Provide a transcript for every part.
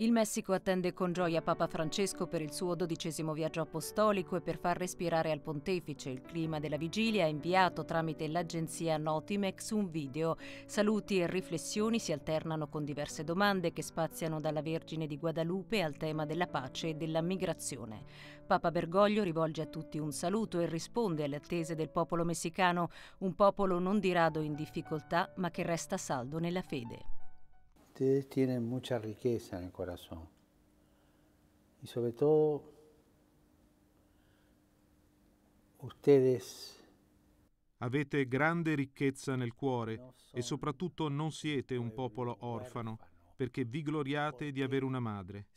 Il Messico attende con gioia Papa Francesco per il suo dodicesimo viaggio apostolico e per far respirare al pontefice il clima della vigilia ha inviato tramite l'agenzia Notimex un video. Saluti e riflessioni si alternano con diverse domande che spaziano dalla Vergine di Guadalupe al tema della pace e della migrazione. Papa Bergoglio rivolge a tutti un saluto e risponde alle attese del popolo messicano, un popolo non di rado in difficoltà ma che resta saldo nella fede. Ustedes tienen mucha riqueza en el corazón. Y sobre todo, ustedes... Avete grande ricchezza nel cuore e soprattutto non siete un popolo orfano, perché vi gloriate di avere una madre.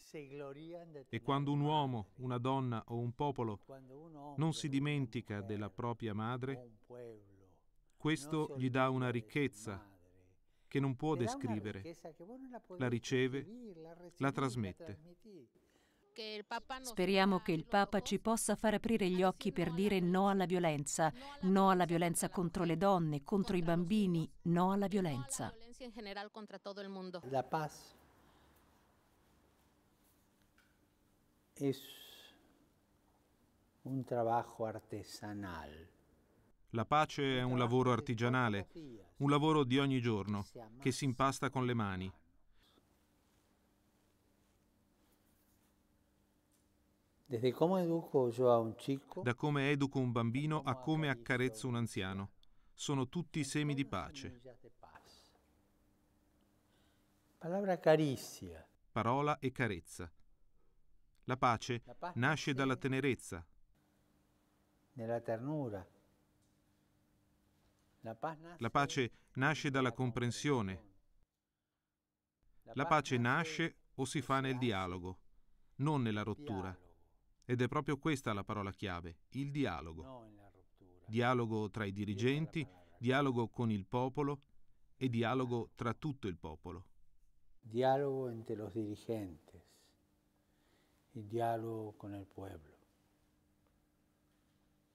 E quando un uomo, una donna o un popolo non si dimentica della propria madre, questo gli dà una ricchezza che non può descrivere. La riceve, la trasmette. Speriamo che il Papa ci possa far aprire gli occhi per dire no alla violenza, no alla violenza contro le donne, contro i bambini, no alla violenza. La pace è un lavoro artesanale. La pace è un lavoro artigianale, un lavoro di ogni giorno, che si impasta con le mani. Da come educo un bambino a come accarezzo un anziano. Sono tutti semi di pace. Parola e carezza. La pace nasce dalla tenerezza. Nella ternura. La pace nasce dalla comprensione. La pace nasce o si fa nel dialogo, non nella rottura. Ed è proprio questa la parola chiave, il dialogo. Dialogo tra i dirigenti, dialogo con il popolo e dialogo tra tutto il popolo. Dialogo entre los dirigentes il dialogo con el pueblo.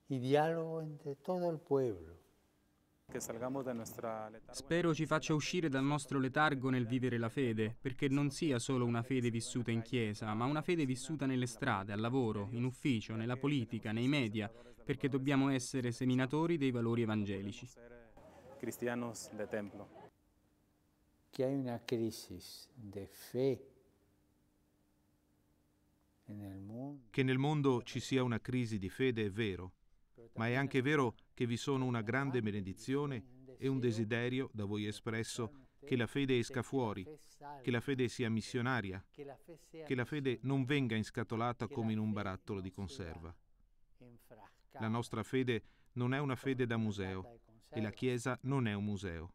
Il dialogo entre todo el pueblo. Spero ci faccia uscire dal nostro letargo nel vivere la fede, perché non sia solo una fede vissuta in chiesa, ma una fede vissuta nelle strade, al lavoro, in ufficio, nella politica, nei media, perché dobbiamo essere seminatori dei valori evangelici. Cristianos de templo. Che hai una crisi di fede che nel mondo ci sia una crisi di fede è vero, ma è anche vero che vi sono una grande benedizione e un desiderio da voi espresso che la fede esca fuori, che la fede sia missionaria, che la fede non venga inscatolata come in un barattolo di conserva. La nostra fede non è una fede da museo e la Chiesa non è un museo.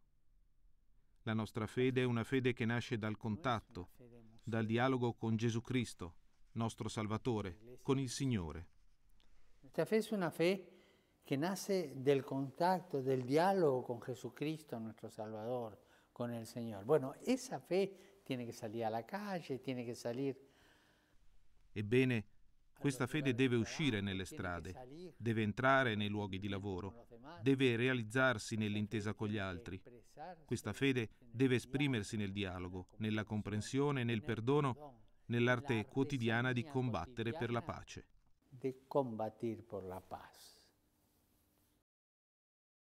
La nostra fede è una fede che nasce dal contatto, dal dialogo con Gesù Cristo, nostro Salvatore, con il Signore. La fede è una fede que nace del contacto, del diálogo con Jesucristo, nuestro Salvador, con el Señor. Bueno, esa fe tiene que salir a la calle, tiene que salir... Ebbene, questa fede deve uscire nelle strade, deve entrare nei luoghi di lavoro, deve realizzarsi nell'intesa con gli altri. Questa fede deve esprimersi nel dialogo, nella comprensione, nel perdono, nell'arte quotidiana di combattere per la pace. Di combattere per la pace.